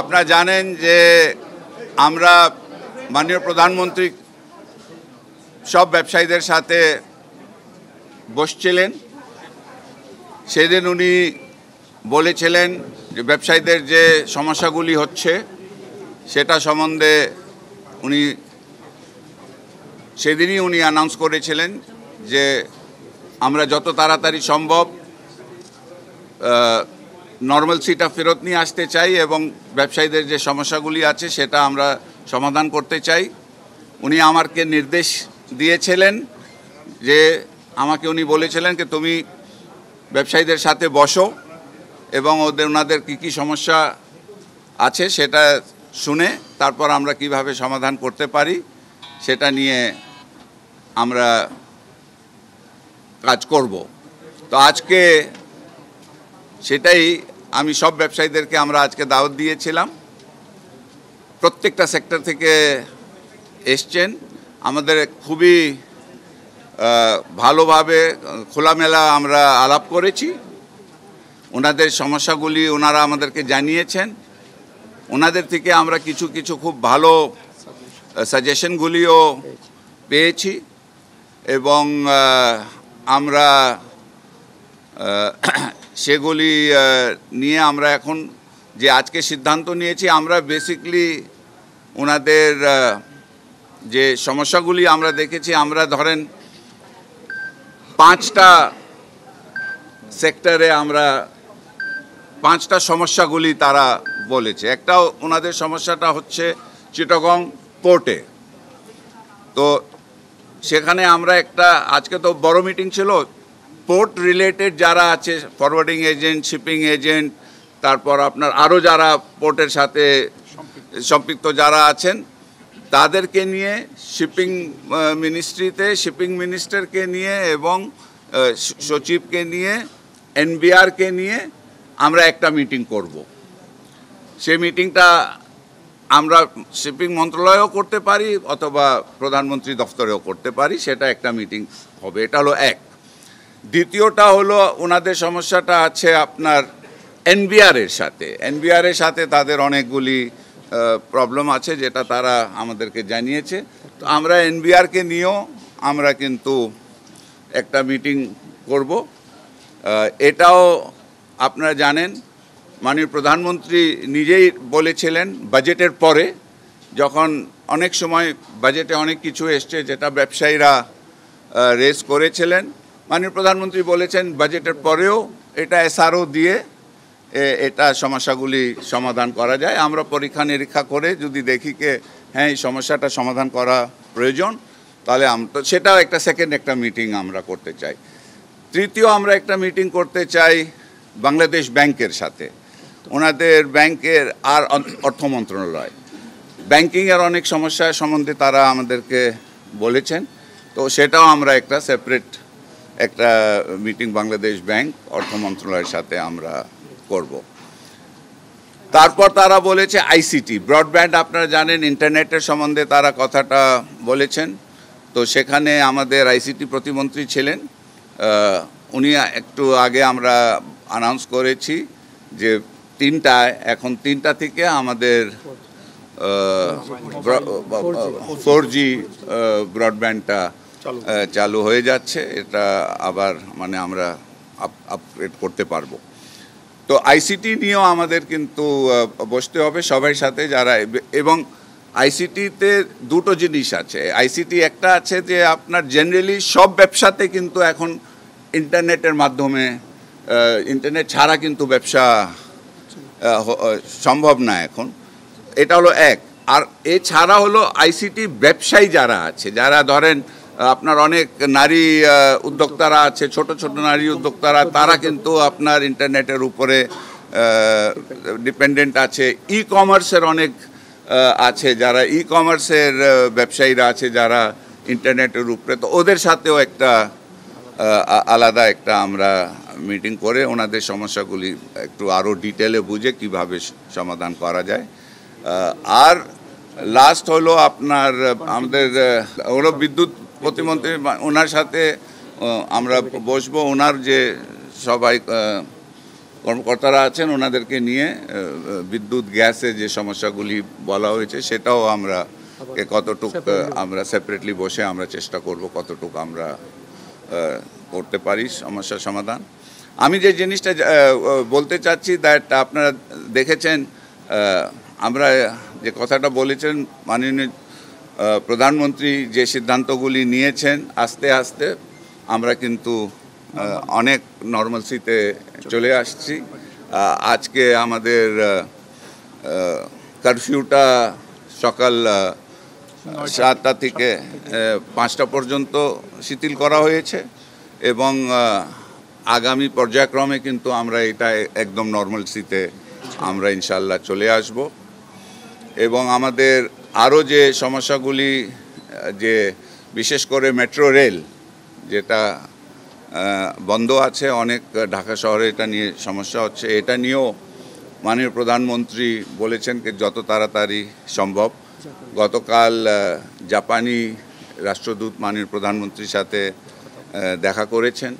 আপনারা জানেন যে আমরা মাননীয় প্রধানমন্ত্রী সব ব্যবসায়ীদের সাথে বসছিলেন সেদিন উনি বলেছিলেন যে ব্যবসায়ীদের যে সমস্যাগুলি হচ্ছে সেটা সম্বন্ধে উনি সেদিনই উনি অ্যানাউন্স করেছিলেন যে আমরা যত তাড়াতাড়ি সম্ভব নর্মাল সিটা ফেরত নিয়ে আসতে চাই এবং ব্যবসায়ীদের যে সমস্যাগুলি আছে সেটা আমরা সমাধান করতে চাই উনি আমাকে নির্দেশ দিয়েছিলেন যে আমাকে উনি বলেছিলেন যে তুমি ব্যবসায়ীদের সাথে বসো এবং ওদের ওনাদের কী কী সমস্যা আছে সেটা শুনে তারপর আমরা কিভাবে সমাধান করতে পারি সেটা নিয়ে আমরা কাজ করব তো আজকে সেটাই আমি সব ব্যবসায়ীদেরকে আমরা আজকে দাওয়াত দিয়েছিলাম প্রত্যেকটা সেক্টর থেকে এসছেন আমাদের খুবই ভালোভাবে খোলামেলা আমরা আলাপ করেছি ওনাদের সমস্যাগুলি ওনারা আমাদেরকে জানিয়েছেন ওনাদের থেকে আমরা কিছু কিছু খুব ভালো সাজেশনগুলিও পেয়েছি এবং আমরা সেগুলি নিয়ে আমরা এখন যে আজকে সিদ্ধান্ত নিয়েছি আমরা বেসিকলি ওনাদের যে সমস্যাগুলি আমরা দেখেছি আমরা ধরেন পাঁচটা সেক্টরে আমরা পাঁচটা সমস্যাগুলি তারা বলেছে একটা ওনাদের সমস্যাটা হচ্ছে চিটগং পোর্টে তো সেখানে আমরা একটা আজকে তো বড় মিটিং ছিল পোর্ট রিলেটেড যারা আছে ফরওয়ার্ডিং এজেন্ট শিপিং এজেন্ট তারপর আপনার আরও যারা পোর্টের সাথে সম্পৃক্ত যারা আছেন তাদেরকে নিয়ে শিপিং মিনিস্ট্রিতে শিপিং মিনিস্টারকে নিয়ে এবং সচিবকে নিয়ে এনবিআরকে নিয়ে আমরা একটা মিটিং করব। সে মিটিংটা আমরা শিপিং মন্ত্রণালয়েও করতে পারি অথবা প্রধানমন্ত্রী দফতরেও করতে পারি সেটা একটা মিটিং হবে এটা হলো এক দ্বিতীয়টা হলো ওনাদের সমস্যাটা আছে আপনার এনবিআরের সাথে এনবিআরের সাথে তাদের অনেকগুলি প্রবলেম আছে যেটা তারা আমাদেরকে জানিয়েছে তো আমরা এনবিআরকে নিয়েও আমরা কিন্তু একটা মিটিং করব এটাও আপনারা জানেন মাননীয় প্রধানমন্ত্রী নিজেই বলেছিলেন বাজেটের পরে যখন অনেক সময় বাজেটে অনেক কিছু এসছে যেটা ব্যবসায়ীরা রেস করেছিলেন মাননীয় প্রধানমন্ত্রী বলেছেন বাজেটের পরেও এটা এসআরও দিয়ে এটা সমস্যাগুলি সমাধান করা যায় আমরা পরীক্ষা নিরীক্ষা করে যদি দেখি কে হ্যাঁ এই সমস্যাটা সমাধান করা প্রয়োজন তাহলে আমরা সেটাও একটা সেকেন্ড একটা মিটিং আমরা করতে চাই তৃতীয় আমরা একটা মিটিং করতে চাই বাংলাদেশ ব্যাংকের সাথে ওনাদের ব্যাংকের আর অর্থ মন্ত্রণালয় ব্যাংকিংয়ের অনেক সমস্যা সম্বন্ধে তারা আমাদেরকে বলেছেন তো সেটাও আমরা একটা সেপারেট একটা মিটিং বাংলাদেশ ব্যাংক অর্থ মন্ত্রণালয়ের সাথে আমরা করব। তারপর তারা বলেছে আইসিটি ব্রডব্যান্ড আপনারা জানেন ইন্টারনেটের সম্বন্ধে তারা কথাটা বলেছেন তো সেখানে আমাদের আইসিটি প্রতিমন্ত্রী ছিলেন উনি একটু আগে আমরা আনাউন্স করেছি যে তিনটায় এখন তিনটা থেকে আমাদের ফোর জি ব্রডব্যান্ডটা চালু হয়ে যাচ্ছে এটা আবার মানে আমরা আপগ্রেড করতে পারবো তো আইসিটি নিয়েও আমাদের কিন্তু বসতে হবে সবাই সাথে যারা এবং আইসিটিতে দুটো জিনিস আছে আইসিটি একটা আছে যে আপনার জেনারেলি সব ব্যবসাতে কিন্তু এখন ইন্টারনেটের মাধ্যমে ইন্টারনেট ছাড়া কিন্তু ব্যবসা সম্ভব না এখন এটা হলো এক আর এছাড়া হলো আইসিটি ব্যবসায়ী যারা আছে যারা ধরেন আপনার অনেক নারী উদ্যোক্তারা আছে ছোট ছোট নারী উদ্যোক্তারা তারা কিন্তু আপনার ইন্টারনেটের উপরে ডিপেন্ডেন্ট আছে ই কমার্সের অনেক আছে যারা ই কমার্সের ব্যবসায়ীরা আছে যারা ইন্টারনেটের উপরে তো ওদের সাথেও একটা আলাদা একটা আমরা মিটিং করে ওনাদের সমস্যাগুলি একটু আরও ডিটেলে বুঝে কিভাবে সমাধান করা যায় আর লাস্ট হলো আপনার আমাদের ওর বিদ্যুৎ প্রতিমন্ত্রী ওনার সাথে আমরা বসবো ওনার যে সবাই কর্মকর্তারা আছেন ওনাদেরকে নিয়ে বিদ্যুৎ গ্যাসে যে সমস্যাগুলি বলা হয়েছে সেটাও আমরা কতটুক আমরা সেপারেটলি বসে আমরা চেষ্টা করব কতটুক আমরা করতে পারি সমস্যা সমাধান আমি যে জিনিসটা বলতে চাচ্ছি দ্যাট আপনারা দেখেছেন আমরা যে কথাটা বলেছেন মাননীয় প্রধানমন্ত্রী যে সিদ্ধান্তগুলি নিয়েছেন আস্তে আস্তে আমরা কিন্তু অনেক নর্মালসিতে চলে আসছি আজকে আমাদের কারফিউটা সকাল সাতটা থেকে পাঁচটা পর্যন্ত শিথিল করা হয়েছে এবং আগামী পর্যায়ক্রমে কিন্তু আমরা এটা একদম নর্মালসিতে আমরা ইনশাল্লাহ চলে আসবো এবং আমাদের আরও যে সমস্যাগুলি যে বিশেষ করে মেট্রো রেল যেটা বন্ধ আছে অনেক ঢাকা শহরে এটা নিয়ে সমস্যা হচ্ছে এটা নিয়েও মাননীয় প্রধানমন্ত্রী বলেছেন যত তাড়াতাড়ি সম্ভব গতকাল জাপানি রাষ্ট্রদূত মাননীয় প্রধানমন্ত্রীর সাথে দেখা করেছেন